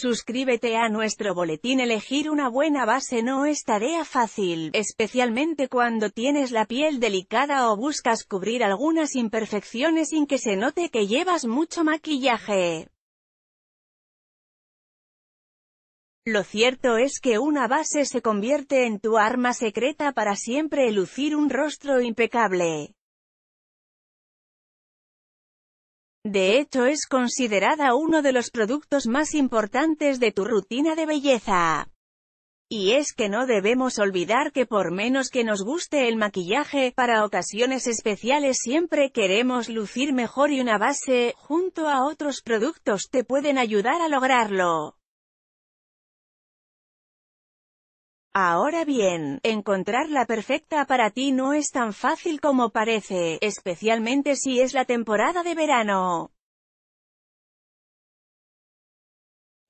Suscríbete a nuestro boletín Elegir una buena base no es tarea fácil, especialmente cuando tienes la piel delicada o buscas cubrir algunas imperfecciones sin que se note que llevas mucho maquillaje. Lo cierto es que una base se convierte en tu arma secreta para siempre lucir un rostro impecable. De hecho es considerada uno de los productos más importantes de tu rutina de belleza. Y es que no debemos olvidar que por menos que nos guste el maquillaje, para ocasiones especiales siempre queremos lucir mejor y una base, junto a otros productos te pueden ayudar a lograrlo. Ahora bien, encontrar la perfecta para ti no es tan fácil como parece, especialmente si es la temporada de verano.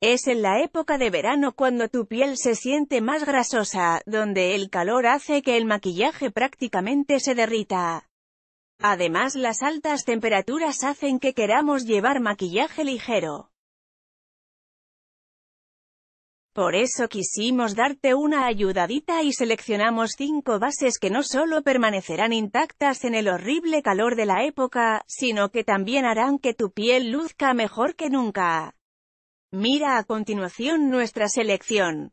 Es en la época de verano cuando tu piel se siente más grasosa, donde el calor hace que el maquillaje prácticamente se derrita. Además las altas temperaturas hacen que queramos llevar maquillaje ligero. Por eso quisimos darte una ayudadita y seleccionamos cinco bases que no solo permanecerán intactas en el horrible calor de la época, sino que también harán que tu piel luzca mejor que nunca. Mira a continuación nuestra selección.